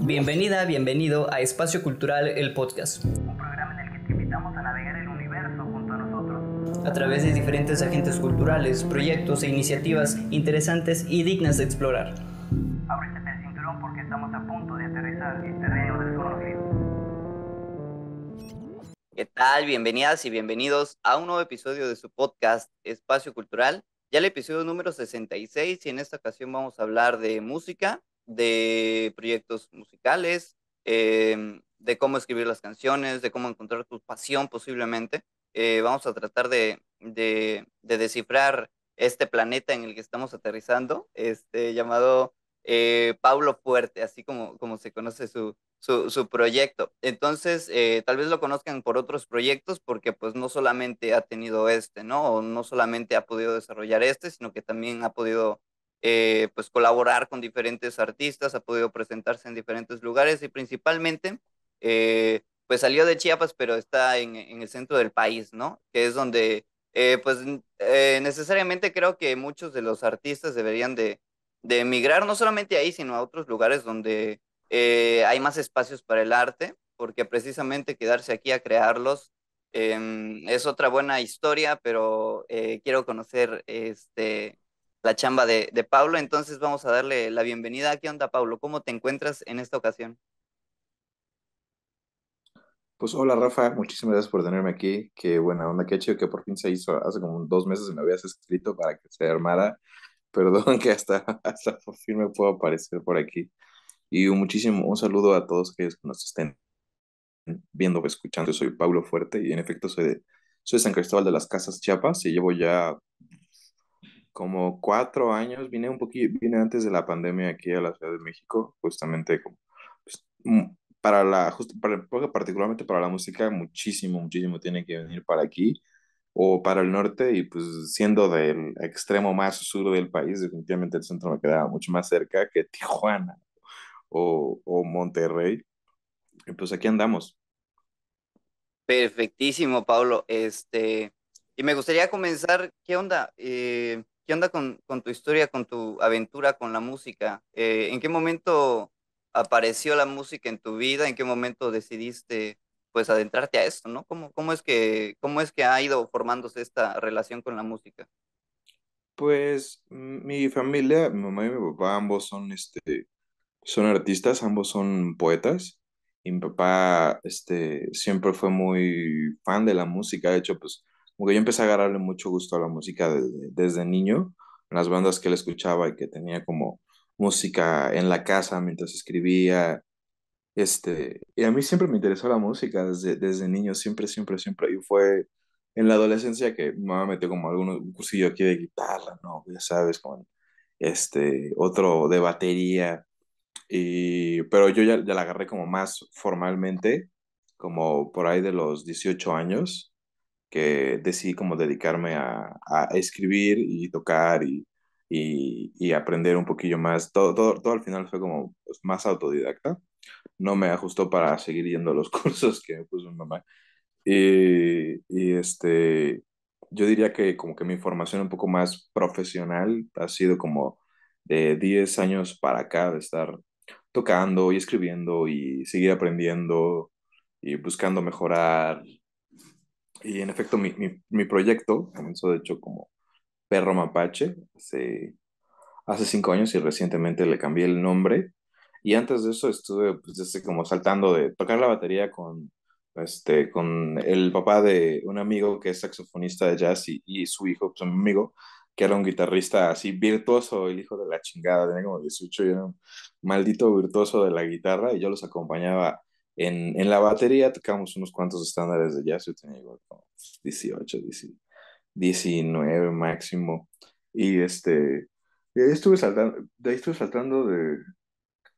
Bienvenida, bienvenido a Espacio Cultural, el podcast. Un programa en el que te invitamos a navegar el universo junto a nosotros. A través de diferentes agentes culturales, proyectos e iniciativas interesantes y dignas de explorar. Ábrete el cinturón porque estamos a punto de aterrizar en terreno desconocido. ¿Qué tal? Bienvenidas y bienvenidos a un nuevo episodio de su podcast Espacio Cultural. Ya el episodio número 66 y en esta ocasión vamos a hablar de música, de proyectos musicales, em, de cómo escribir las canciones, de cómo encontrar tu pasión posiblemente. Eh, vamos a tratar de, descifrar este planeta en el que estamos aterrizando, este, llamado eh, Pablo Fuerte, así como, como se conoce su, su, proyecto. Entonces, eh, tal vez lo conozcan por otros proyectos porque pues no solamente ha tenido este, ¿no? no solamente ha podido desarrollar este, sino que también ha podido eh, pues colaborar con diferentes artistas, ha podido presentarse en diferentes lugares y principalmente, eh, pues salió de Chiapas, pero está en, el centro del país, ¿no? Que es donde, eh, pues necesariamente creo que muchos de los artistas deberían de, emigrar, no solamente ahí, sino a otros lugares donde hay más espacios para el arte, porque precisamente quedarse aquí a crearlos em, es otra buena historia, pero quiero conocer este, la chamba de, de Pablo. Entonces vamos a darle la bienvenida. ¿Qué onda, Pablo? ¿Cómo te encuentras en esta ocasión? Pues hola Rafa, muchísimas gracias por tenerme aquí. Qué buena onda, qué chido que por fin se hizo. Hace como dos meses me habías escrito para que se armara. Perdón que hasta, hasta por fin me puedo aparecer por aquí. Y un muchísimo, un saludo a todos que nos estén viendo o escuchando. Yo soy Pablo Fuerte y en efecto soy soy de San Cristóbal de las Casas Chiapas y llevo ya como cuatro años, vine un poquito, vine antes de la pandemia aquí a la Ciudad de México, justamente como, pues, mm, para la, para, particularmente para la música, muchísimo, muchísimo tiene que venir para aquí o para el norte y pues siendo del extremo más sur del país, definitivamente el centro me quedaba mucho más cerca que Tijuana o, o Monterrey. Y pues aquí andamos. Perfectísimo, Pablo. Este, y me gustaría comenzar, ¿qué onda? Eh, ¿Qué onda con, tu historia, con tu aventura, con la música? Eh, ¿En qué momento apareció la música en tu vida? ¿En qué momento decidiste pues adentrarte a esto, ¿no? ¿Cómo, cómo, es que, ¿Cómo es que ha ido formándose esta relación con la música? Pues mi familia, mi mamá y mi papá, ambos son, este, son artistas, ambos son poetas. Y mi papá este, siempre fue muy fan de la música, de hecho, pues porque yo empecé a agarrarle mucho gusto a la música desde, desde niño, en las bandas que él escuchaba y que tenía como música en la casa mientras escribía. Este, y a mí siempre me interesó la música desde, desde niño, siempre, siempre, siempre. Y fue en la adolescencia que me mamá como algunos, un cursillo aquí de guitarra, ¿no? Ya sabes, con este, otro de batería. Y, pero yo ya la agarré como más formalmente, como por ahí de los 18 años que decidí como dedicarme a, escribir y tocar y, aprender un poquillo más. Todo, todo, al final fue como pues, más autodidacta. No me ajustó para seguir yendo a los cursos que me puso mi mamá. Y, este, yo diría que como que mi formación un poco más profesional ha sido como de 10 años para acá, de estar tocando y escribiendo y seguir aprendiendo y buscando mejorar y en efecto, mi, mi, mi proyecto comenzó de hecho como Perro Mapache hace, hace cinco años y recientemente le cambié el nombre. Y antes de eso estuve pues, este, como saltando de tocar la batería con, este, con el papá de un amigo que es saxofonista de jazz y, su hijo, pues un amigo, que era un guitarrista así virtuoso, el hijo de la chingada, tenía como 18 y era un maldito virtuoso de la guitarra y yo los acompañaba en, la batería tocamos unos cuantos estándares de jazz, yo tenía como 18, 19 máximo. Y este, de ahí estuve saltando, de ahí estuve saltando de,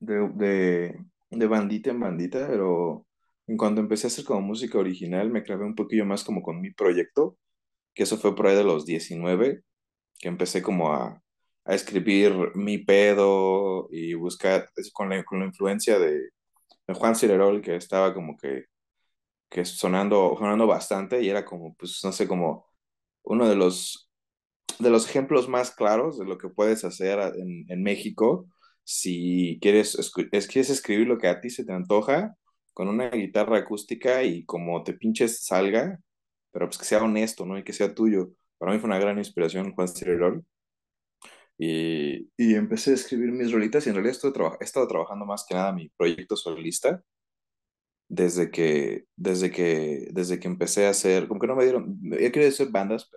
de, bandita en bandita, pero en cuanto empecé a hacer como música original, me clavé un poquillo más como con mi proyecto, que eso fue por ahí de los 19, que empecé como a, escribir mi pedo y buscar, con con la influencia de, Juan Cirerol, que estaba como que, sonando, sonando bastante y era como, pues, no sé, como uno de los, de los ejemplos más claros de lo que puedes hacer en, México si quieres, es, quieres escribir lo que a ti se te antoja con una guitarra acústica y como te pinches salga, pero pues que sea honesto, ¿no? Y que sea tuyo. Para mí fue una gran inspiración Juan Cirerol. Y, empecé a escribir mis rolitas y en realidad estoy he estado trabajando más que nada mi proyecto solista desde que, desde que, desde que empecé a hacer, como que no me dieron, he querido hacer bandas,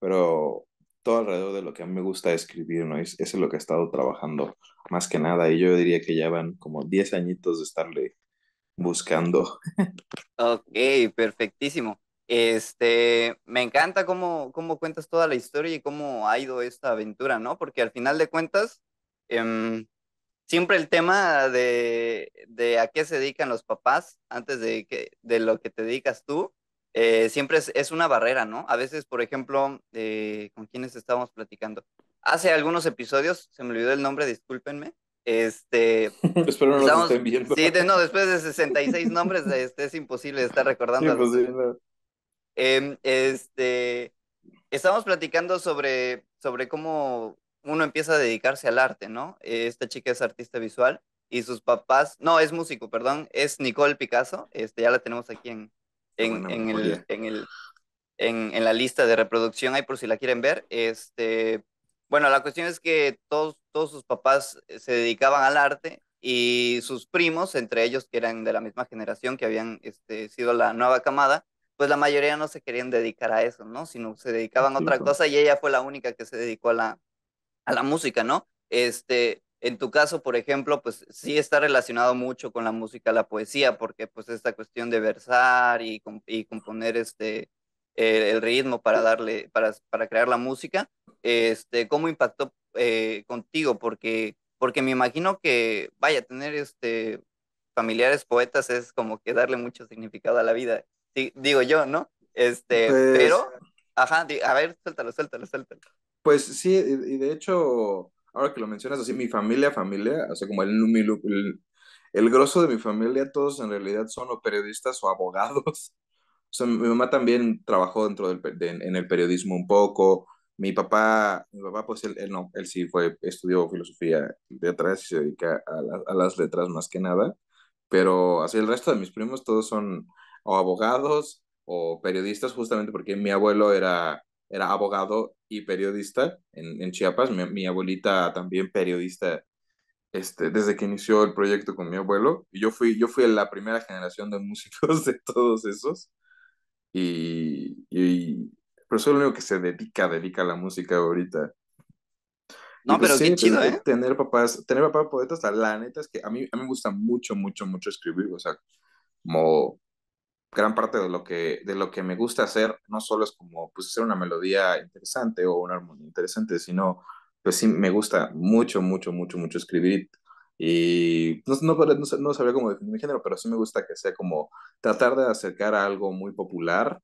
pero, todo alrededor de lo que a mí me gusta escribir, ¿no? Es, es lo que he estado trabajando más que nada y yo diría que ya van como 10 añitos de estarle buscando. Ok, perfectísimo. Este, me encanta cómo, cómo cuentas toda la historia y cómo ha ido esta aventura, ¿no? Porque al final de cuentas, em, siempre el tema de, de, a qué se dedican los papás antes de, que, de lo que te dedicas tú, eh, siempre es, es, una barrera, ¿no? A veces, por ejemplo, eh, con quienes estábamos platicando. Hace algunos episodios, se me olvidó el nombre, discúlpenme. Este, Espero no lo estén viendo. Sí, no, después de 66 nombres este, es imposible estar recordando. Em, este, estamos platicando sobre, sobre cómo uno empieza a dedicarse al arte, ¿no? Esta chica es artista visual y sus papás, no, es músico, perdón, es Nicole Picasso, este, ya la tenemos aquí en, en, el, en, el, en, la lista de reproducción, ahí por si la quieren ver. Este, bueno, la cuestión es que todos, todos sus papás se dedicaban al arte y sus primos, entre ellos que eran de la misma generación, que habían este, sido la nueva camada, pues la mayoría no se querían dedicar a eso, ¿no? Sino se dedicaban a otra cosa y ella fue la única que se dedicó a la, a la música, ¿no? Este, en tu caso, por ejemplo, pues sí está relacionado mucho con la música, la poesía, porque pues esta cuestión de versar y, y componer este, eh, el, ritmo para darle, para, para crear la música, este, ¿cómo impactó eh, contigo? Porque, porque me imagino que, vaya, tener este, familiares poetas es como que darle mucho significado a la vida digo yo, ¿no? Este, pues pero, ajá, a ver, suéltalo, suéltalo, suéltalo. Pues sí, y de hecho, ahora que lo mencionas así, mi familia, familia, o sea, como el, el, el grosso de mi familia, todos en realidad son o periodistas o abogados. O sea, mi mamá también trabajó dentro del, en el periodismo un poco. Mi papá, mi papá, pues él, no, él sí fue, estudió filosofía de atrás y se dedica a las letras más que nada. Pero así el resto de mis primos todos son o abogados o periodistas, justamente porque mi abuelo era, era abogado y periodista en, en Chiapas, mi, abuelita también periodista. Este, desde que inició el proyecto con mi abuelo, yo fui, yo fui la primera generación de músicos de todos esos. Y, y pero soy el único que se dedica, dedica a la música ahorita. No, pues pero qué chido, tener, ¿eh? Tener papás, tener papás poetas, la neta es que a mí, a mí me gusta mucho, mucho, mucho escribir, o sea, como gran parte de lo que, de lo que me gusta hacer no solo es como pues, hacer una melodía interesante o una armonía interesante, sino pues sí me gusta mucho, mucho, mucho, mucho escribir y pues, no, no, no, sabría cómo definir mi género, pero sí me gusta que sea como tratar de acercar a algo muy popular,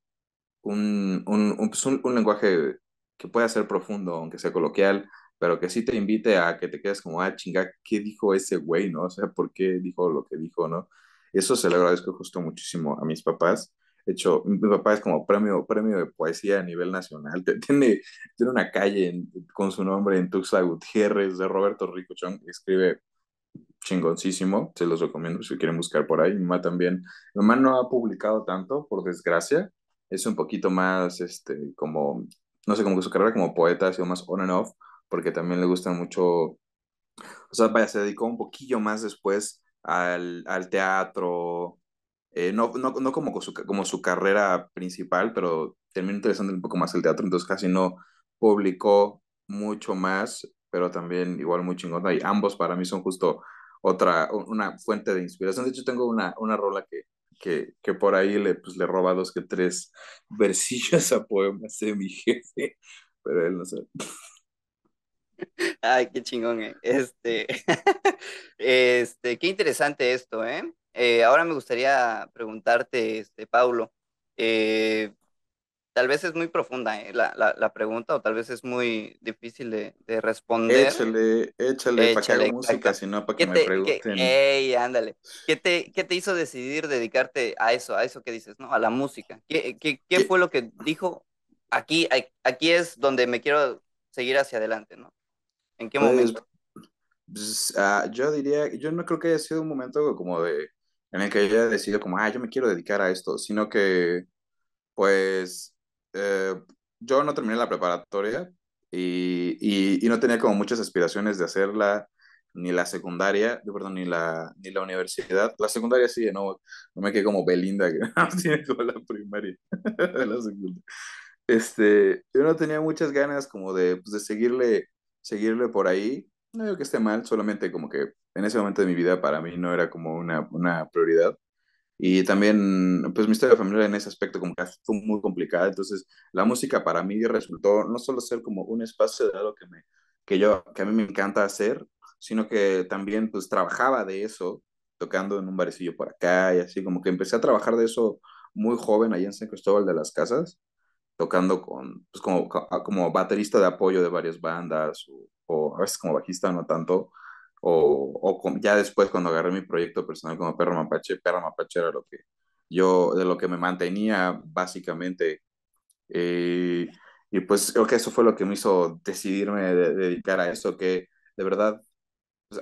un, un, pues, un, un lenguaje que pueda ser profundo, aunque sea coloquial, pero que sí te invite a que te quedes como, ah, chinga, ¿qué dijo ese güey, no? O sea, ¿por qué dijo lo que dijo, no? Eso se lo agradezco justo muchísimo a mis papás. De hecho, mi papá es como premio, premio de poesía a nivel nacional. Tiene, tiene una calle con su nombre en Tuxtla Gutiérrez de Roberto Ricochón. Escribe chingoncísimo. Se los recomiendo si quieren buscar por ahí. Mi mamá también. Mi mamá no ha publicado tanto, por desgracia. Es un poquito más, este, como, no sé, como que su carrera como poeta ha sido más on and off, porque también le gusta mucho. O sea, vaya, se dedicó un poquillo más después al, teatro, eh, no, no, como, su, como su carrera principal, pero terminó interesante un poco más el teatro, entonces casi no publicó mucho más, pero también igual muy chingón y ambos para mí son justo otra, una fuente de inspiración. De hecho, tengo una, una rola que, que, que por ahí le, pues, le roba dos que tres versillas a poemas de mi jefe, pero él no sabe. Ay, qué chingón, ¿eh? Este, este, qué interesante esto, eh. ¿eh? Ahora me gustaría preguntarte, este, Paulo, eh, tal vez es muy profunda eh, la, pregunta o tal vez es muy difícil de, de responder. Échale, échale, para que haga música, sino para que me pregunten. ey, ándale. ¿Qué te, ¿Qué te hizo decidir dedicarte a eso, a eso que dices, no? A la música. ¿Qué, qué, qué fue lo que dijo? Aquí, aquí es donde me quiero seguir hacia adelante, ¿no? ¿En qué pues, momento? Pues, ah, yo diría, yo no creo que haya sido un momento como de, en el que haya decidido como, ah, yo me quiero dedicar a esto, sino que, pues, eh, yo no terminé la preparatoria y, y, no tenía como muchas aspiraciones de hacerla, ni la secundaria, perdón, ni la, ni la universidad. La secundaria sí, no, no me quedé como Belinda, que tiene como la primaria, la Este, yo no tenía muchas ganas como de, pues, de seguirle seguirle por ahí. No digo que esté mal, solamente como que en ese momento de mi vida para mí no era como una, prioridad. Y también, pues mi historia familiar en ese aspecto como que fue muy complicada. Entonces, la música para mí resultó no solo ser como un espacio de algo que, me, que, yo, que a mí me encanta hacer, sino que también pues trabajaba de eso, tocando en un barecillo por acá y así, como que empecé a trabajar de eso muy joven allá en San Cristóbal de las Casas tocando con, pues como, ah, como baterista de apoyo de varias bandas, o, a veces como bajista, no tanto, o, o ya después cuando agarré mi proyecto personal como Perro Mapache, Perro Mapache era lo que yo, de lo que me mantenía básicamente. Eh, y pues creo que eso fue lo que me hizo decidirme dedicar a eso, que de verdad, pues,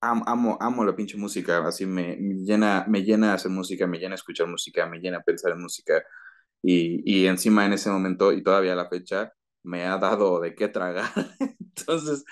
amo, amo la pinche música, así me, me, llena, me llena hacer música, me llena escuchar música, me llena pensar en música, y, encima en ese momento y todavía la fecha me ha dado de qué tragar. Entonces,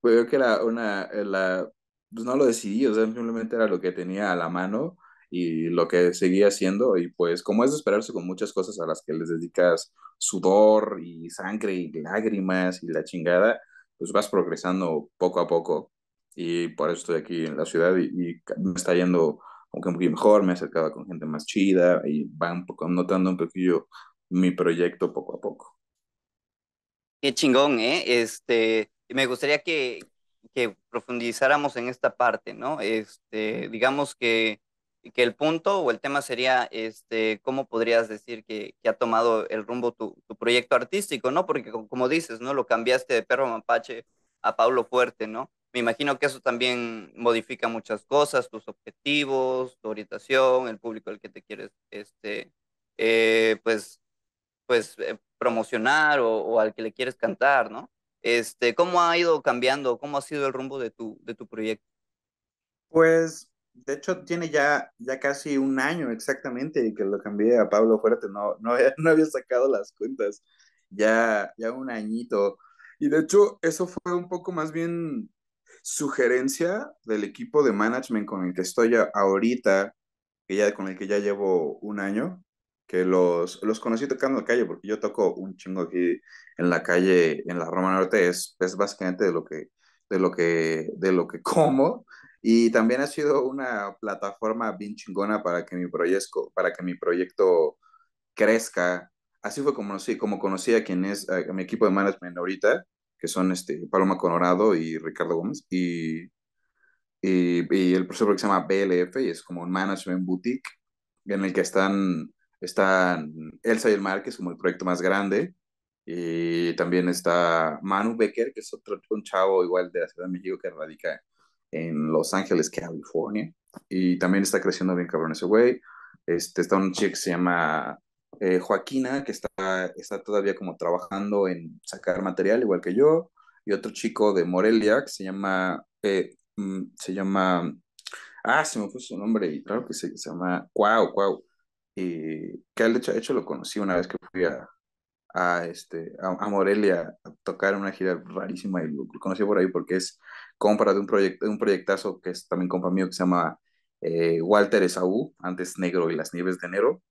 pues creo que era una, eh, la, pues no lo decidí, o sea, simplemente era lo que tenía a la mano y lo que seguía haciendo y pues como es de esperarse con muchas cosas a las que les dedicas sudor y sangre y lágrimas y la chingada, pues vas progresando poco a poco y por eso estoy aquí en la ciudad y, y me está yendo aunque un poquito mejor, me acercaba con gente más chida y va un poco notando un poquillo mi proyecto poco a poco. Qué chingón, ¿eh? Este, me gustaría que, profundizáramos en esta parte, ¿no? Este, digamos que, que el punto o el tema sería, este, ¿cómo podrías decir que, que ha tomado el rumbo tu, tu, proyecto artístico, ¿no? Porque como dices, ¿no? Lo cambiaste de Perro Mapache a Pablo Fuerte, ¿no? Me imagino que eso también modifica muchas cosas, tus objetivos, tu orientación, el público al que te quieres, este, eh, pues, pues eh, promocionar o, al que le quieres cantar, ¿no? Este, ¿Cómo ha ido cambiando? ¿Cómo ha sido el rumbo de tu, de tu proyecto? Pues de hecho, tiene ya, ya casi un año exactamente que lo cambié a Pablo Fuerte. No, no, había, no había sacado las cuentas. Ya, ya un añito. Y de hecho, eso fue un poco más bien sugerencia del equipo de management con el que estoy ahorita, ya, con el que ya llevo un año, que los, los conocí tocando la calle, porque yo toco un chingo aquí en la calle, en la Roma Norte, es, básicamente de lo que, de lo que, de lo que como. Y también ha sido una plataforma bien chingona para que mi proyecto, para que mi proyecto crezca. Así fue como conocí, como conocí a quien es a mi equipo de management ahorita, que son este, Paloma Colorado y Ricardo Gómez, y, y, el profesor que se llama BLF, y es como un management boutique, en el que están, están Elsa y el es como el proyecto más grande, y también está Manu Becker, que es otro un chavo igual de la Ciudad de México que radica en Los Ángeles, California, y también está creciendo bien cabrón ese güey. Este, está un chico que se llama eh, Joaquina, que está, está todavía como trabajando en sacar material, igual que yo, y otro chico de Morelia que se llama, eh, mm, se llama, ah, se me fue su nombre, y claro que se, llama Cuau, Cuau, y que de hecho, hecho, lo conocí una vez que fui a, a este, a, Morelia a tocar una gira rarísima y lo, conocí por ahí porque es compra de un, proyecto, un proyectazo que es también compa que se llama eh, Walter Esaú, antes Negro y las Nieves de Enero,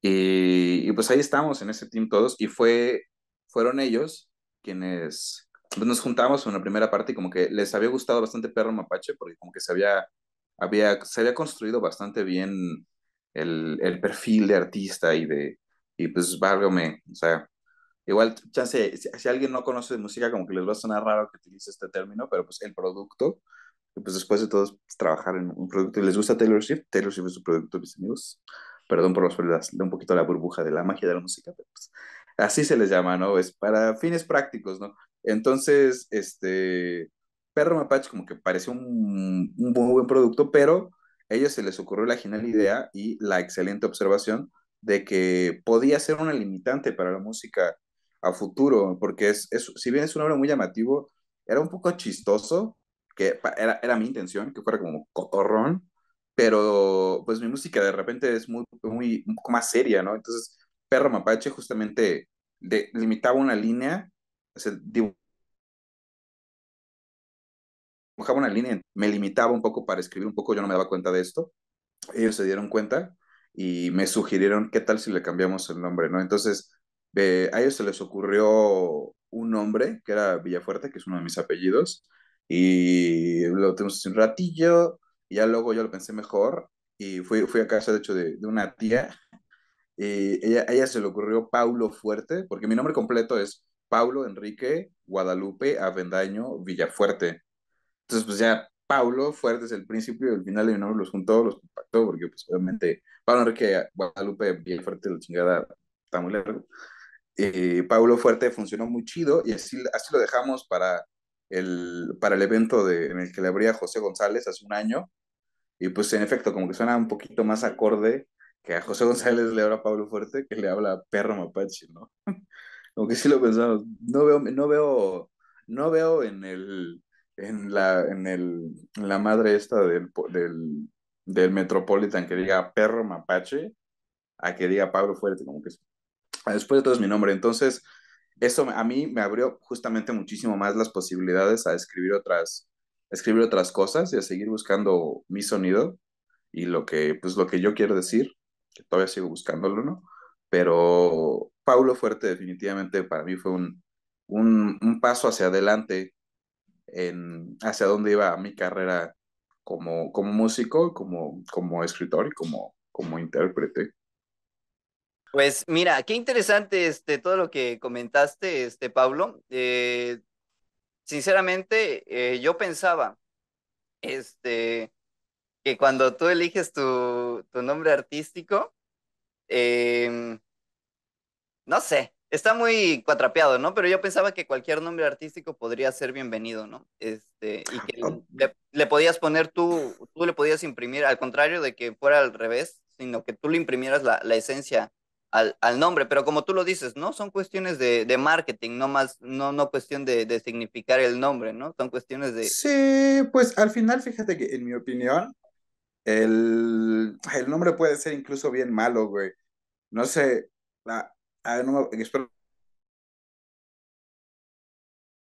y, y, pues ahí estamos en ese team todos y fue, fueron ellos quienes pues, nos juntamos en la primera parte y como que les había gustado bastante Perro Mapache porque como que se había, había, se había construido bastante bien el, el perfil de artista y de, y pues válgame, o sea, igual, ya si, alguien no conoce de música como que les va a sonar raro que utilice este término, pero pues el producto, pues después de todos trabajar en un producto y les gusta Taylor Swift, Taylor Swift es su producto, mis amigos perdón por los de un poquito la burbuja de la magia de la música, pero pues, así se les llama, ¿no? Es para fines prácticos, ¿no? Entonces, este, Perro Mapache como que parece un, muy buen producto, pero a ellos se les ocurrió la genial idea y la excelente observación de que podía ser una limitante para la música a futuro, porque es, si bien es un obra muy llamativo, era un poco chistoso, que era, era mi intención, que fuera como cotorrón, pero pues mi música de repente es muy, muy, un poco más seria, ¿no? Entonces, Perro Mapache justamente limitaba una línea, dibujaba una línea, me limitaba un poco para escribir un poco, yo no me daba cuenta de esto, ellos se dieron cuenta y me sugirieron qué tal si le cambiamos el nombre, ¿no? Entonces, eh, a ellos se les ocurrió un nombre que era Villafuerte, que es uno de mis apellidos, y lo tenemos un ratillo, y ya luego yo lo pensé mejor y fui, fui a casa, de hecho, de, de una tía. Y ella, ella se le ocurrió Paulo Fuerte, porque mi nombre completo es Paulo Enrique Guadalupe Avendaño Villafuerte. Entonces, pues ya Paulo Fuerte es el principio y el final de mi nombre los juntó, los compactó, porque pues obviamente Paulo Enrique Guadalupe Villafuerte, la chingada, está muy largo. y Paulo Fuerte funcionó muy chido y así, así lo dejamos para el, para el evento en el que le abría José González hace un año. Y pues en efecto, como que suena un poquito más acorde que a José González le habla Pablo Fuerte que le habla Perro Mapache, ¿no? Aunque sí lo pensamos, no veo, no veo, no veo en el, en la, en el, la madre esta del, del, del, Metropolitan que diga Perro Mapache a que diga Pablo Fuerte, como que después de todo es mi nombre. Entonces, eso a mí me abrió justamente muchísimo más las posibilidades a escribir otras, escribir otras cosas y a seguir buscando mi sonido y lo que, pues lo que yo quiero decir, que todavía sigo buscándolo, ¿no? Pero Paulo Fuerte definitivamente para mí fue un, paso hacia adelante en hacia dónde iba mi carrera como, como músico, como, como escritor y como, como intérprete. Pues mira, qué interesante este, todo lo que comentaste, este, Pablo. Eh, sinceramente, eh, yo pensaba este, que cuando tú eliges tu, tu nombre artístico, em, no sé, está muy cuatrapeado, ¿no? Pero yo pensaba que cualquier nombre artístico podría ser bienvenido, ¿no? Este, y que le, podías poner tú, tú le podías imprimir, al contrario de que fuera al revés, sino que tú le imprimieras la, la esencia al, nombre, pero como tú lo dices, ¿no? Son cuestiones de, marketing, no más, no, no cuestión de, significar el nombre, ¿no? Son cuestiones de... Sí, pues al final, fíjate que en mi opinión, el, el nombre puede ser incluso bien malo, güey. No sé, ah, ah, no, espero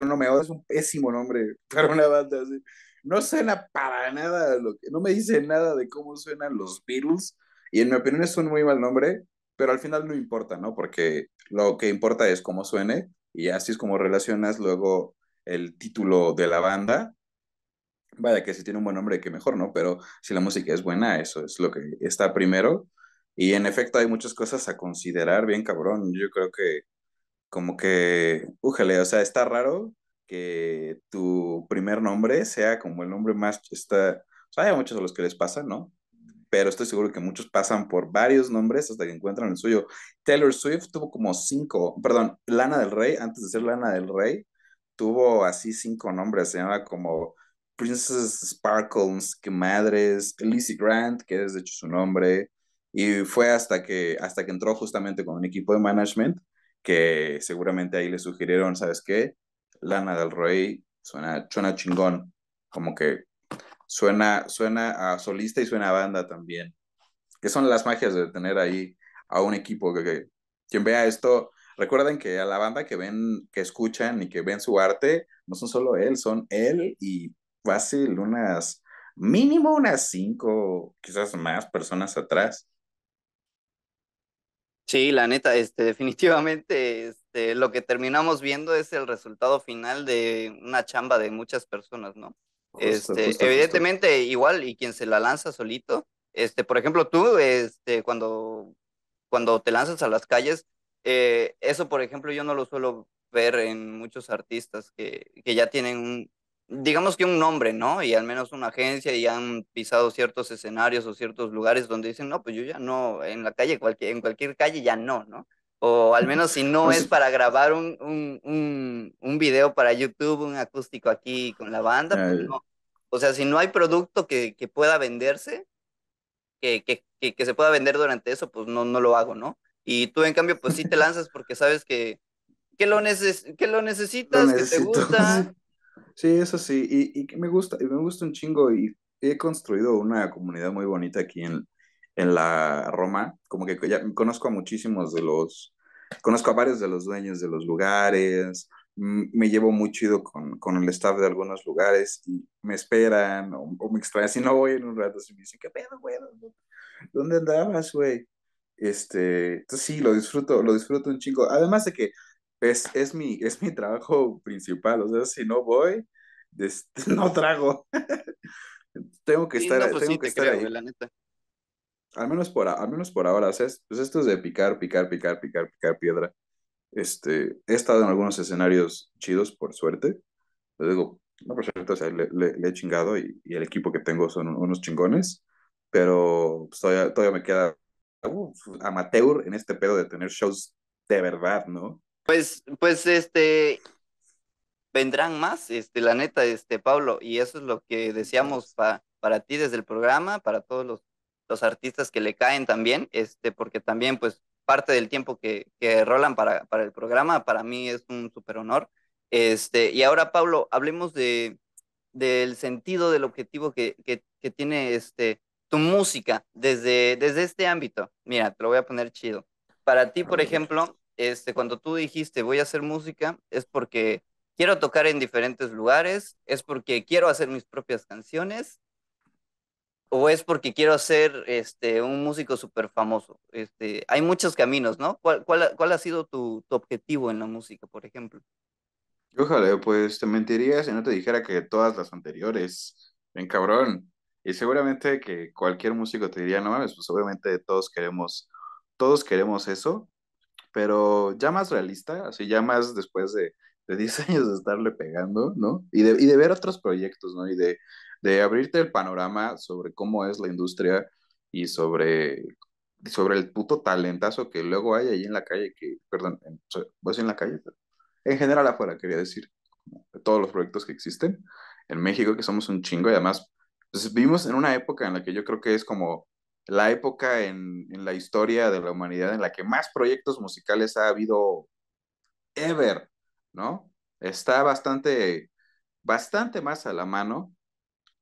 no es un pésimo nombre para una banda así. No suena para nada, lo que, no me dice nada de cómo suenan los Beatles, y en mi opinión es un muy mal nombre, pero al final no importa, ¿no? Porque lo que importa es cómo suene y así es como relacionas luego el título de la banda. Vaya, que si tiene un buen nombre, que mejor, ¿no? Pero si la música es buena, eso es lo que está primero. Y en efecto hay muchas cosas a considerar, bien cabrón. Yo creo que como que, újale, o sea, está raro que tu primer nombre sea como el nombre más, está, o sea, hay muchos a los que les pasa, ¿no? pero estoy seguro que muchos pasan por varios nombres hasta que encuentran el suyo. Taylor Swift tuvo como cinco, perdón, Lana del Rey, antes de ser Lana del Rey, tuvo así cinco nombres, se llama como Princess Sparkles, que madres, Lizzie Grant, que es de hecho su nombre, y fue hasta que, hasta que entró justamente con un equipo de management que seguramente ahí le sugirieron, ¿sabes qué? Lana del Rey suena, suena chingón, como que suena, suena a solista y suena a banda también. Que son las magias de tener ahí a un equipo que, quien vea esto, recuerden que a la banda que ven, que escuchan y que ven su arte, no son solo él, son él y fácil unas, mínimo unas cinco, quizás más personas atrás. Sí, la neta, este, definitivamente este, lo que terminamos viendo es el resultado final de una chamba de muchas personas, ¿no? Este, evidentemente, igual, y quien se la lanza solito, este, por ejemplo, tú, este, cuando, cuando te lanzas a las calles, eh, eso, por ejemplo, yo no lo suelo ver en muchos artistas que, que ya tienen un, digamos que un nombre, ¿no? Y al menos una agencia y han pisado ciertos escenarios o ciertos lugares donde dicen, no, pues yo ya no, en la calle, cualquier, en cualquier calle ya no, ¿no? o al menos si no es para grabar un, un, un, un video para YouTube, un acústico aquí con la banda, pues O sea, si no hay producto que, que pueda venderse, que, que, que, se pueda vender durante eso, pues no, no lo hago, ¿no? Y tú, en cambio, pues sí te lanzas porque sabes que, que, lo, que lo necesitas, que te gusta. Sí, eso sí, y, y me gusta, y me gusta un chingo, y he construido una comunidad muy bonita aquí en, en la Roma, como que ya conozco a muchísimos de los, conozco a varios de los dueños de los lugares, me llevo muy chido con, el staff de algunos lugares y me esperan o, me extrañan, si no voy en un rato, y me dicen, ¿qué pedo, güey? ¿Dónde andabas, güey? Este, entonces sí, lo disfruto, lo disfruto un chingo. Además de que es, es, mi, es mi trabajo principal, o sea, si no voy, no trago. tengo que estar, La neta. Al menos por, al menos por ahora, pues esto es de picar, picar, picar, picar, picar piedra. Este, he estado en algunos escenarios chidos, por suerte. Les digo, no, por le, he chingado y, el equipo que tengo son unos chingones, pero pues, todavía, me queda amateur en este pedo de tener shows de verdad, ¿no? Pues, pues, este, vendrán más, este, la neta, este, Pablo, y eso es lo que deseamos para ti desde el programa, para todos los los artistas que le caen también, este, porque también pues parte del tiempo que, que rolan para, para el programa, para mí es un súper honor. Este, y ahora, Pablo, hablemos de, del sentido, del objetivo que, que, que tiene este, tu música desde, desde este ámbito. Mira, te lo voy a poner chido. Para ti, por ejemplo, este, cuando tú dijiste voy a hacer música, es porque quiero tocar en diferentes lugares, es porque quiero hacer mis propias canciones, o es porque quiero ser este, un músico súper famoso? Este, hay muchos caminos, ¿no? ¿Cuál, cuál, ha sido tu, tu, objetivo en la música, por ejemplo? Ojalá, pues te mentiría si no te dijera que todas las anteriores, en cabrón. Y seguramente que cualquier músico te diría, no mames, pues obviamente todos queremos, todos queremos eso, pero ya más realista, así ya más después de, de 10 años de estarle pegando, ¿no? Y de, y de ver otros proyectos, ¿no? Y de de abrirte el panorama sobre cómo es la industria y sobre, sobre el puto talentazo que luego hay ahí en la calle, que, perdón, en, decir en la calle, en general afuera, quería decir, de todos los proyectos que existen en México, que somos un chingo y además pues, vivimos en una época en la que yo creo que es como la época en, en la historia de la humanidad en la que más proyectos musicales ha habido ever, ¿no? Está bastante, bastante más a la mano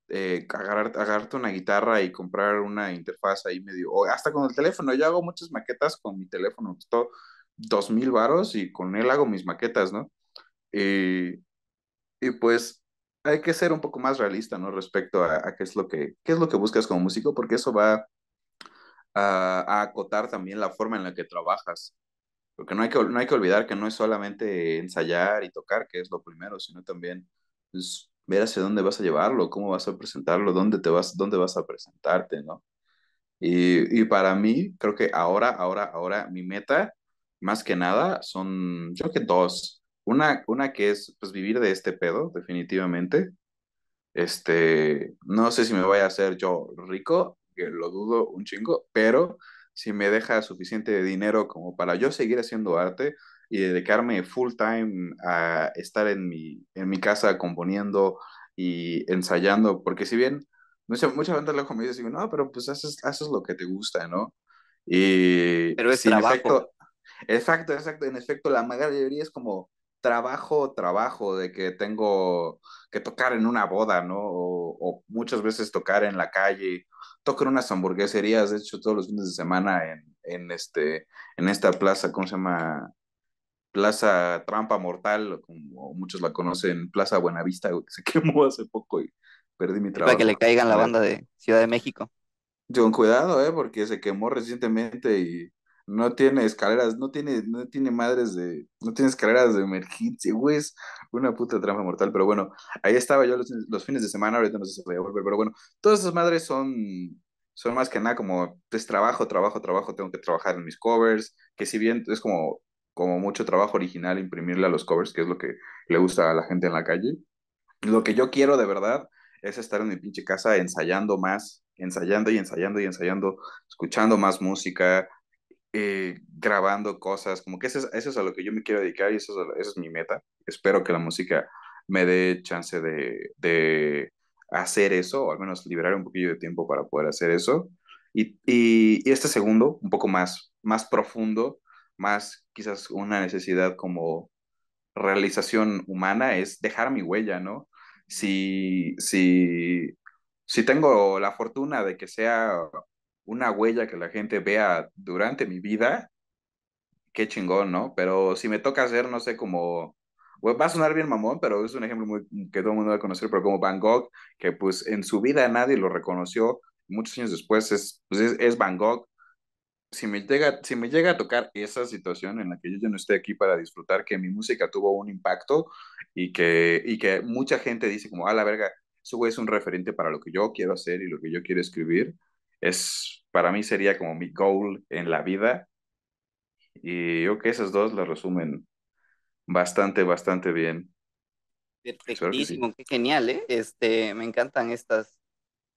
eh, agarrar, agarrarte una guitarra y comprar una interfaz ahí medio, o hasta con el teléfono. Yo hago muchas maquetas con mi teléfono, costó dos mil varos y con él hago mis maquetas, ¿no? Y, eh, y, pues hay que ser un poco más realista, ¿no? Respecto a, a, qué, es lo que, qué es lo que buscas como músico, porque eso va a, a acotar también la forma en la que trabajas. Porque no hay, que, no hay que olvidar que no es solamente ensayar y tocar, que es lo primero, sino también pues, ver hacia dónde vas a llevarlo, cómo vas a presentarlo, dónde te vas, dónde vas a presentarte, ¿no? Y, para mí, creo que ahora, ahora, ahora, mi meta, más que nada, son, yo que dos. Una, una que es, pues, vivir de este pedo, definitivamente. Este, no sé si me voy a hacer yo rico, que lo dudo un chingo, pero si me deja suficiente dinero como para yo seguir haciendo arte, y dedicarme full time a estar en mi, en mi casa componiendo y ensayando, porque si bien muchas veces gente lo me dice, no, pero pues haces, haces lo que te gusta, ¿no? Y pero es trabajo. Efecto, exacto, exacto, en efecto, la mayoría es como trabajo, trabajo, de que tengo que tocar en una boda, ¿no? O, o muchas veces tocar en la calle, toco en unas hamburgueserías, de hecho, todos los fines de semana en, en, este, en esta plaza, ¿cómo se llama? Plaza Trampa Mortal, como muchos la conocen, Plaza Buenavista, que se quemó hace poco y perdí mi trabajo. Para que le caigan la banda de Ciudad de México. Yo Con cuidado, eh, porque se quemó recientemente y no tiene escaleras, no tiene, no tiene madres de, no tiene escaleras de emergencia, güey, es una puta trampa mortal, pero bueno, ahí estaba yo los, fines de semana, ahorita no sé si voy a volver, pero bueno, todas esas madres son, son más que nada como, pues trabajo, trabajo, trabajo, tengo que trabajar en mis covers, que si bien es como como mucho trabajo original imprimirle a los covers, que es lo que le gusta a la gente en la calle. Lo que yo quiero de verdad es estar en mi pinche casa ensayando más, ensayando y ensayando y ensayando, escuchando más música, eh, grabando cosas, como que eso es, eso es a lo que yo me quiero dedicar y eso es, eso es mi meta. Espero que la música me dé chance de, de, hacer eso, o al menos liberar un poquillo de tiempo para poder hacer eso. Y, y, y este segundo, un poco más, más profundo, más quizás una necesidad como realización humana es dejar mi huella, ¿no? Si, si, si tengo la fortuna de que sea una huella que la gente vea durante mi vida, qué chingón, ¿no? Pero si me toca hacer, no sé, como, va a sonar bien mamón, pero es un ejemplo muy, que todo el mundo va a conocer, pero como Van Gogh, que pues en su vida nadie lo reconoció, muchos años después es, pues, es Van Gogh, si me, llega, si me llega a tocar esa situación en la que yo ya no estoy aquí para disfrutar, que mi música tuvo un impacto y que, y que mucha gente dice como, a la verga, su es un referente para lo que yo quiero hacer y lo que yo quiero escribir, es, para mí sería como mi goal en la vida. Y yo creo que esas dos las resumen bastante, bastante bien. Perfectísimo, qué genial, ¿eh? Este, me encantan estas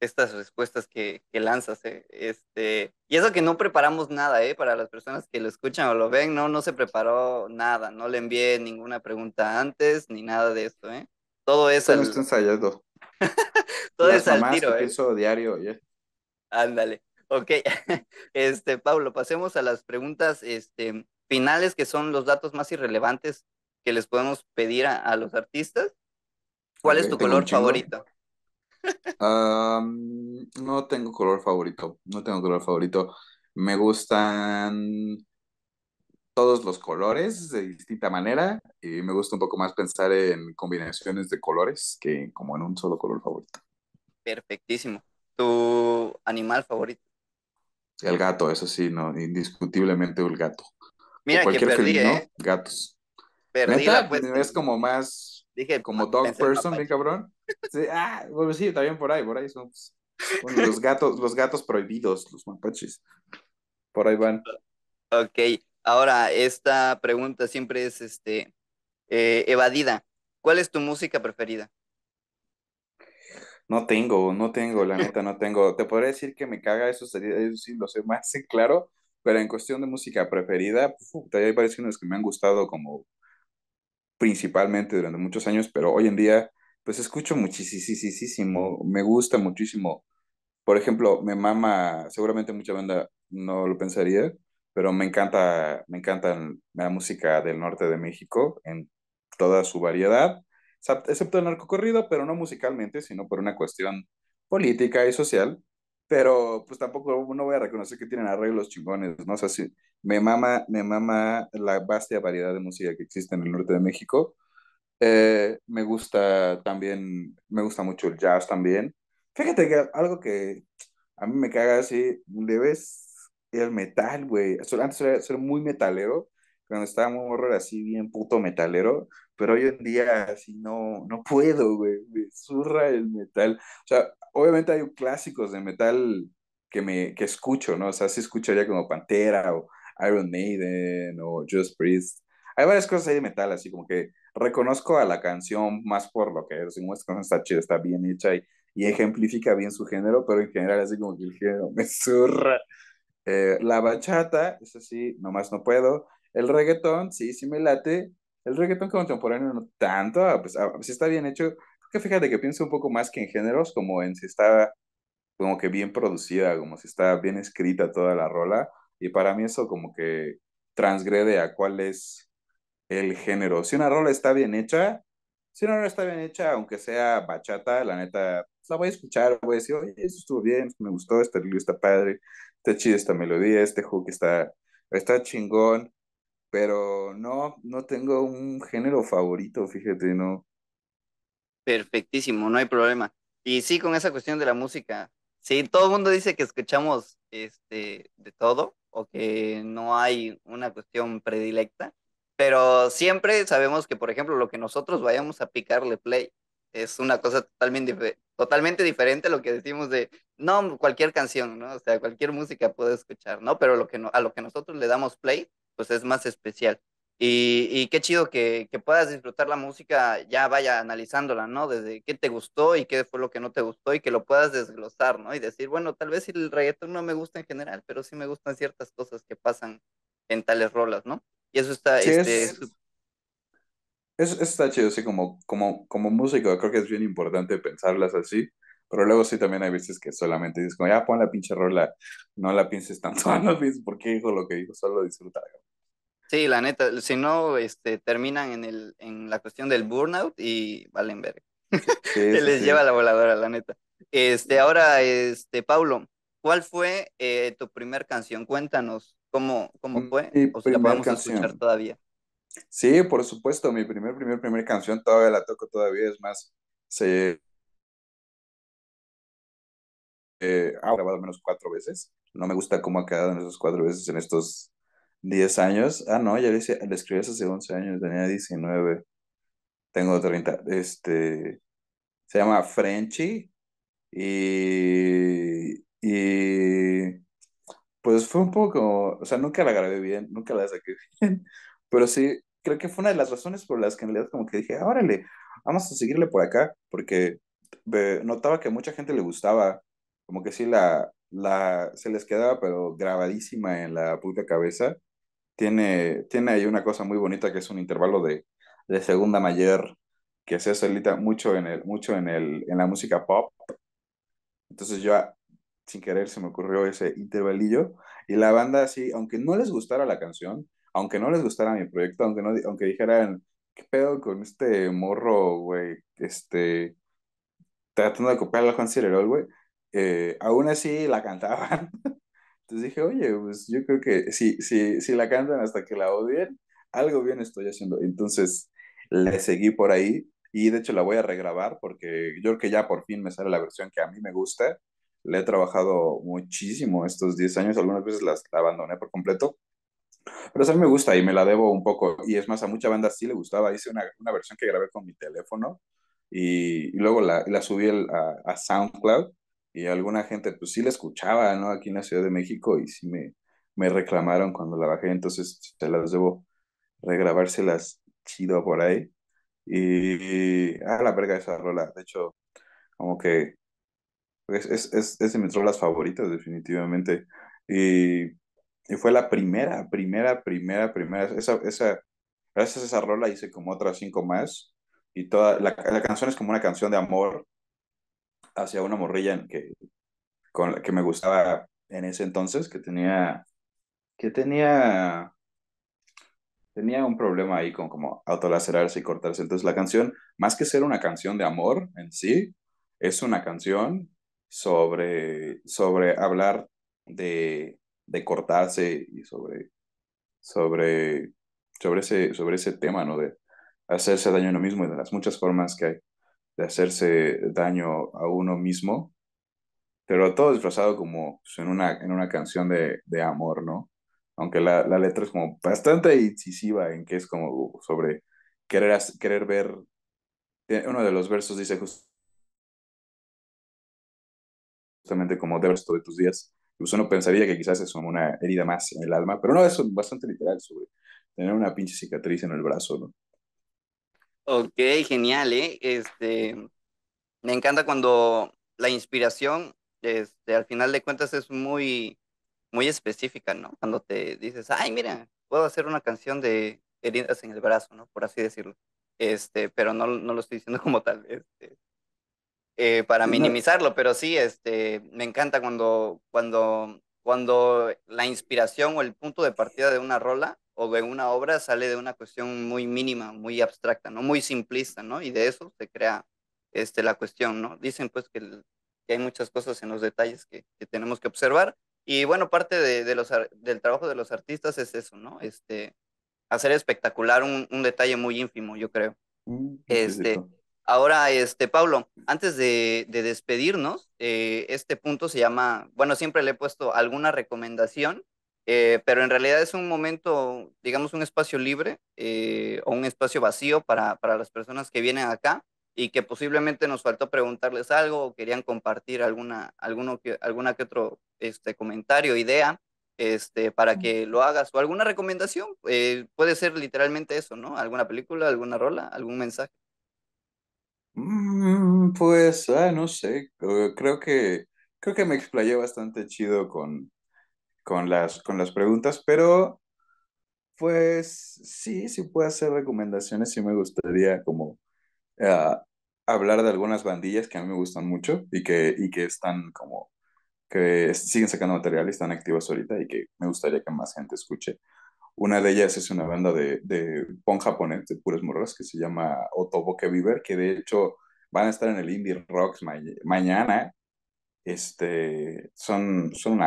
estas respuestas que, lanzas. Eh, este, y eso que no preparamos nada, ¿eh? para las personas que lo escuchan o lo ven, no, no se preparó nada, no le envié ninguna pregunta antes ni nada de esto. ¿eh? Todo eso... está Todo es al tiro. Eh. diario, Ándale. Ok, este, Pablo, pasemos a las preguntas este, finales, que son los datos más irrelevantes que les podemos pedir a, los artistas. ¿Cuál es tu color favorito? no tengo color favorito, no tengo color favorito. Me gustan todos los colores de distinta manera y me gusta un poco más pensar en combinaciones de colores que como en un solo color favorito. Perfectísimo. ¿Tu animal favorito? El gato, eso sí, no, indiscutiblemente el gato. Mira que perdí, ¿no? ¿eh? Gatos. es como más Dije, como dog person, mi cabrón ah, bueno, sí, también por ahí, por ahí son pues, los gatos, los gatos prohibidos, los mapaches. Por ahí van. Ok, ahora esta pregunta siempre es este eh, evadida. ¿Cuál es tu música preferida? No tengo, no tengo, la neta, no tengo. Te podría decir que me caga, eso sería, eso sí lo sé más claro, pero en cuestión de música preferida, hay varias que me han gustado como principalmente durante muchos años, pero hoy en día pues escucho muchísimo, me gusta muchísimo. Por ejemplo, me mama, seguramente mucha banda no lo pensaría, pero me encanta, me encanta la música del norte de México en toda su variedad, excepto el narcocorrido, pero no musicalmente, sino por una cuestión política y social. Pero pues tampoco uno voy a reconocer que tienen arreglos chingones, ¿no? O sea, me mama, me mama la vasta variedad de música que existe en el norte de México eh, me gusta también, me gusta mucho el jazz también. Fíjate que algo que a mí me caga así, debes el metal, güey. Antes era muy metalero, cuando estaba muy horror así bien puto metalero, pero hoy en día así no, no puedo, güey. Me zurra el metal. O sea, obviamente hay clásicos de metal que me que escucho, ¿no? O sea, sí escucharía como Pantera o Iron Maiden o Just Priest. Hay varias cosas ahí de metal, así como que reconozco a la canción más por lo que es, muestra está chida, está bien hecha y, ejemplifica bien su género, pero en general así como que el género me zurra. Eh, la bachata, eso sí, nomás no puedo. El reggaetón, sí, sí me late. El reggaetón contemporáneo no tanto, ah, pues ah, si está bien hecho, creo que fíjate que pienso un poco más que en géneros, como en si está como que bien producida, como si está bien escrita toda la rola, y para mí eso como que transgrede a cuál es el género. Si una rola está bien hecha, si una rola está bien hecha, aunque sea bachata, la neta, la voy a escuchar, voy a decir, oye, eso estuvo bien, me gustó, este lío está padre, está chida esta melodía, este hook está, está chingón, pero no, no tengo un género favorito, fíjate, no. Perfectísimo, no hay problema. Y sí, con esa cuestión de la música, sí, todo el mundo dice que escuchamos este, de todo o que no hay una cuestión predilecta, pero siempre sabemos que, por ejemplo, lo que nosotros vayamos a picarle play es una cosa totalmente, totalmente diferente a lo que decimos de, no, cualquier canción, ¿no? O sea, cualquier música puede escuchar, ¿no? Pero lo que no, a lo que nosotros le damos play, pues es más especial. Y, y qué chido que, que, puedas disfrutar la música, ya vaya analizándola, ¿no? Desde qué te gustó y qué fue lo que no te gustó y que lo puedas desglosar, ¿no? Y decir, bueno, tal vez el reggaetón no me gusta en general, pero sí me gustan ciertas cosas que pasan en tales rolas, ¿no? Y eso está... Este, es, está chido, sí, como, como, como músico creo que es bien importante pensarlas así, pero luego sí también hay veces que solamente dices como, ya pon la pinche rola, no la pienses tanto, no pienses por qué dijo lo que dijo, solo disfruta. Sí, la neta, si no, este, terminan en, el, en la cuestión del burnout y valen ver se les lleva la voladora, la neta. Este, ahora, este, Paulo, ¿cuál fue eh, tu primer canción? Cuéntanos cómo, cómo mm, fue, o si la podemos escuchar todavía. Sí, por supuesto, mi primer, primer, primer canción todavía la toco todavía, es más, se... Eh, ha grabado al menos cuatro veces, no me gusta cómo ha quedado en esos cuatro veces en estos 10 años. Ah, no, ya le, escribí hace once años, tenía 19, tengo 30. Este, se llama Frenchy y, y pues fue un poco como, o sea, nunca la grabé bien, nunca la saqué bien, pero sí, creo que fue una de las razones por las que en realidad como que dije, ah, órale, vamos a seguirle por acá, porque notaba que mucha gente le gustaba, como que sí la, la, se les quedaba, pero grabadísima en la puta cabeza. Tiene, tiene ahí una cosa muy bonita que es un intervalo de, segunda mayor, que se solita mucho en el, mucho en el, en la música pop. Entonces yo sin querer se me ocurrió ese intervalillo. Y la banda, así, aunque no les gustara la canción, aunque no les gustara mi proyecto, aunque, no, aunque dijeran, ¿qué pedo con este morro, güey? Este, tratando de copiar a Juan Cirerol, güey. Eh, aún así la cantaban. Entonces dije, oye, pues yo creo que si, si, si la cantan hasta que la odien, algo bien estoy haciendo. Entonces le seguí por ahí y de hecho la voy a regrabar porque yo creo que ya por fin me sale la versión que a mí me gusta le he trabajado muchísimo estos 10 años, algunas veces las, la abandoné por completo, pero a mí me gusta y me la debo un poco, y es más, a mucha banda sí le gustaba, hice una, versión que grabé con mi teléfono y, luego la, subí a, a, SoundCloud y alguna gente pues sí la escuchaba, ¿no? Aquí en la Ciudad de México y sí me, me reclamaron cuando la bajé, entonces se las debo regrabárselas chido por ahí. Y, a ah, la verga esa rola. De hecho, como que es, es, es, de mis rolas favoritas, definitivamente. Y, y, fue la primera, primera, primera, primera. Esa, esa, gracias a esa rola hice como otras cinco más. Y toda la, la canción es como una canción de amor hacia una morrilla que, que me gustaba en ese entonces, que tenía, que tenía, tenía un problema ahí con como autolacerarse y cortarse. Entonces la canción, más que ser una canción de amor en sí, es una canción sobre, sobre hablar de, cortarse y sobre, sobre, sobre, ese, sobre ese tema, ¿no? De hacerse daño a uno mismo y de las muchas formas que hay de hacerse daño a uno mismo, pero todo disfrazado como pues, en una, en una canción de, amor, ¿no? Aunque la, la letra es como bastante incisiva en que es como sobre querer, querer ver, eh, uno de los versos dice justo como de resto de tus días. Incluso pues uno pensaría que quizás es una herida más en el alma, pero no, es bastante literal sobre tener una pinche cicatriz en el brazo, ¿no? Ok, genial, ¿eh? Este, me encanta cuando la inspiración, este, al final de cuentas es muy, muy específica, ¿no? Cuando te dices, ay, mira, puedo hacer una canción de heridas en el brazo, ¿no? Por así decirlo. Este, pero no, no lo estoy diciendo como tal. Este, eh, para minimizarlo, pero sí, este, me encanta cuando, cuando, cuando la inspiración o el punto de partida de una rola o de una obra sale de una cuestión muy mínima, muy abstracta, ¿no? Muy simplista, ¿no? Y de eso se crea este, la cuestión, ¿no? Dicen pues que, que hay muchas cosas en los detalles que, que tenemos que observar. Y bueno, parte de, de los, del trabajo de los artistas es eso, ¿no? Este, hacer espectacular un, un detalle muy ínfimo, yo creo. Mm, este, Ahora, este, Pablo, antes de, despedirnos, eh, este punto se llama, bueno, siempre le he puesto alguna recomendación, eh, pero en realidad es un momento, digamos, un espacio libre eh, o un espacio vacío para, para, las personas que vienen acá y que posiblemente nos faltó preguntarles algo o querían compartir alguna, alguno que, alguna otro este, comentario, idea, este, para que lo hagas o alguna recomendación. puede ser literalmente eso, ¿no? Alguna película, alguna rola, algún mensaje. Mm, pues, ah, no sé, creo que, creo que me explayé bastante chido con, las, con las preguntas, pero pues sí, sí puedo hacer recomendaciones, sí me gustaría como ah, hablar de algunas bandillas que a mí me gustan mucho y que, y que están como, que siguen sacando material y están activas ahorita y que me gustaría que más gente escuche. Una de ellas es una banda de, de japonés, de puros morras, que se llama Otoboke Viver, que de hecho van a estar en el Indie Rocks mañana. Este, son, son,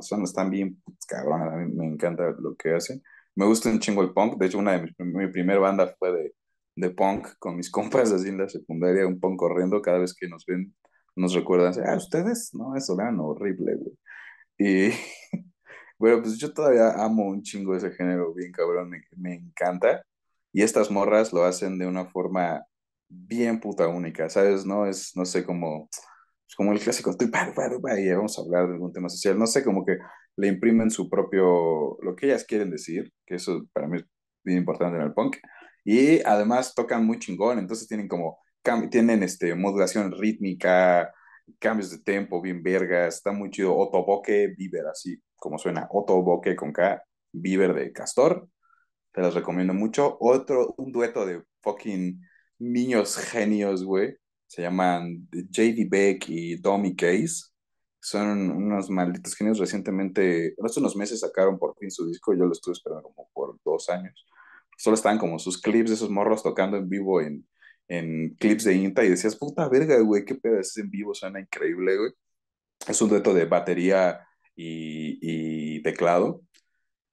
son, están bien cabrón, a mí me encanta lo que hacen. Me gusta un chingo el punk, de hecho una de mis, mi primer banda fue de, de punk con mis compas así la secundaria, un punk corriendo cada vez que nos ven, nos recuerdan, ah, ustedes, no, eso ¿no? horrible, güey. Y Bueno, pues yo todavía amo un chingo ese género, bien cabrón, me, encanta. Y estas morras lo hacen de una forma bien puta única, ¿sabes? No es, no sé, como, pues, como el clásico, estoy y vamos a hablar de algún tema social, no sé, como que le imprimen su propio, lo que ellas quieren decir, que eso para mí es bien importante en el punk, y además tocan muy chingón, entonces tienen como, tienen este, modulación rítmica, cambios de tempo bien vergas, está muy chido, Otoboque, viver así, como suena, Otto Boque con K, Bieber de Castor. Te los recomiendo mucho. Otro, un dueto de fucking niños genios, güey. Se llaman JD Beck y Tommy Case. Son unos malditos genios. Recientemente, hace unos meses sacaron por fin su disco. Yo lo estuve esperando como por dos años. Solo estaban como sus clips de esos morros tocando en vivo en, en clips de Inta y decías, puta verga, güey, qué pedo, es en vivo, suena increíble, güey. Es un dueto de batería y, y teclado.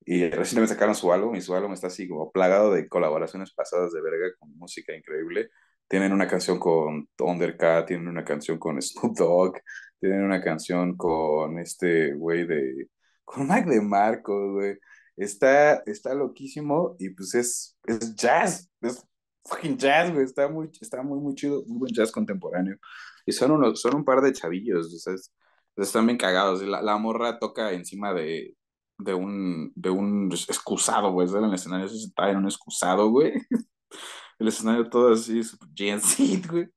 Y recientemente sacaron su álbum y su álbum está así como plagado de colaboraciones pasadas de verga con música increíble. Tienen una canción con Thundercat, tienen una canción con Snoop Dogg, tienen una canción con este güey de... con Mac de Marco, güey. Está, está loquísimo y pues es, es jazz, es fucking jazz, güey. Está muy, está muy, muy chido, muy buen jazz contemporáneo. Y son, unos, son un par de chavillos, o están bien cagados. La, morra toca encima de, de, un, de un excusado, güey. En el escenario se está en un excusado, güey. El escenario todo así, super GNC, güey.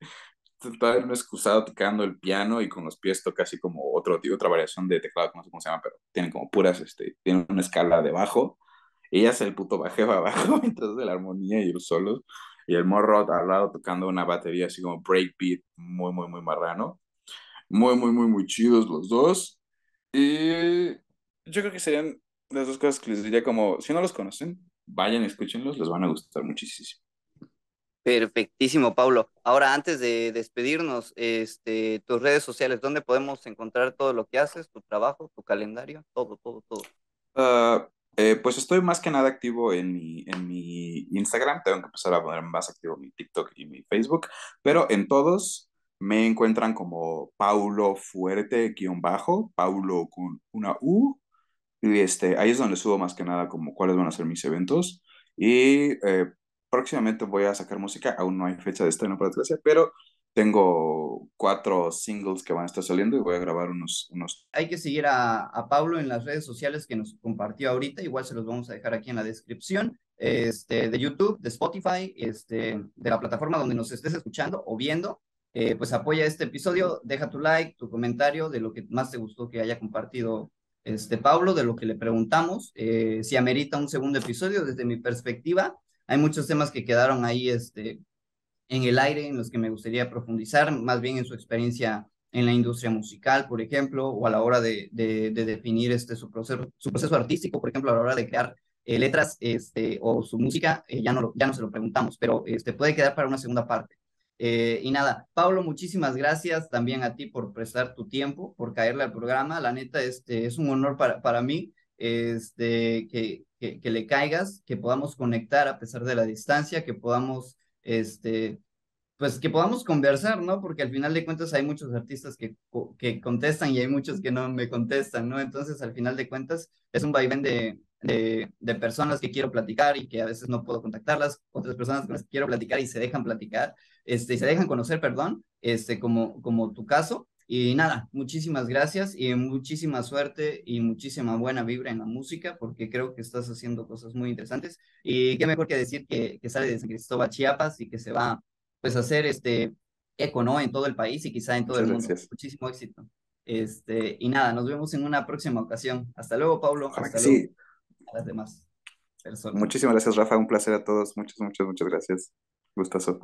Sentaba en un excusado tocando el piano y con los pies toca así como otro, otra variación de teclado, no sé cómo se llama, pero tienen como puras, este, tienen una escala debajo. Ella hace el puto bajeo abajo, entonces de la armonía y los solos. Y el morro al lado tocando una batería así como breakbeat, muy, muy, muy marrano muy, muy, muy, muy chidos los dos. Y yo creo que serían las dos cosas que les diría como, si no los conocen, vayan, escúchenlos, les van a gustar muchísimo. Perfectísimo, Pablo. Ahora, antes de despedirnos, este, tus redes sociales, ¿dónde podemos encontrar todo lo que haces, tu trabajo, tu calendario, todo, todo, todo? Ah, eh, pues estoy más que nada activo en mi, en mi Instagram, tengo que empezar a poner más activo mi TikTok y mi Facebook, pero en todos me encuentran como Paulo Fuerte, guión bajo, Paulo con una U. Y este, ahí es donde subo más que nada como cuáles van a ser mis eventos. Y eh, próximamente voy a sacar música, aún no hay fecha de estreno para desgracia, pero tengo cuatro singles que van a estar saliendo y voy a grabar unos. unos. Hay que seguir a, a en las redes sociales que nos compartió ahorita, igual se los vamos a dejar aquí en la descripción, este, de YouTube, de Spotify, este, de la plataforma donde nos estés escuchando o viendo. Eh, pues apoya este episodio, deja tu like, tu comentario de lo que más te gustó que haya compartido este Pablo, de lo que le preguntamos, eh, si amerita un segundo episodio desde mi perspectiva. Hay muchos temas que quedaron ahí este, en el aire en los que me gustaría profundizar, más bien en su experiencia en la industria musical, por ejemplo, o a la hora de, definir este, su, proceso, su proceso artístico, por ejemplo, a la hora de crear eh, letras este, o su música, ya, no ya no se lo preguntamos, pero este, puede quedar para una segunda parte. Eh, y nada, Pablo, muchísimas gracias también a ti por prestar tu tiempo, por caerle al programa. La neta, este, es un honor para, mí este, que, que, le caigas, que podamos conectar a pesar de la distancia, que podamos, este, pues que podamos conversar, ¿no? Porque al final de cuentas hay muchos artistas que, que contestan y hay muchos que no me contestan, ¿no? Entonces, al final de cuentas, es un vaivén de, de, personas que quiero platicar y que a veces no puedo contactarlas, otras personas con las que quiero platicar y se dejan platicar. Este, se dejan conocer, perdón, este, como, tu caso. Y nada, muchísimas gracias y muchísima suerte y muchísima buena vibra en la música, porque creo que estás haciendo cosas muy interesantes. Y qué mejor que decir que, que sale de San Cristóbal, Chiapas y que se va pues a hacer este eco, En todo el país y quizá en todo el mundo. Muchísimo éxito. Este, y nada, nos vemos en una próxima ocasión. Hasta luego, Pablo. Hasta luego las demás personas. Muchísimas gracias, Rafa. Un placer a todos. Muchas, muchas, muchas gracias. Gustazo.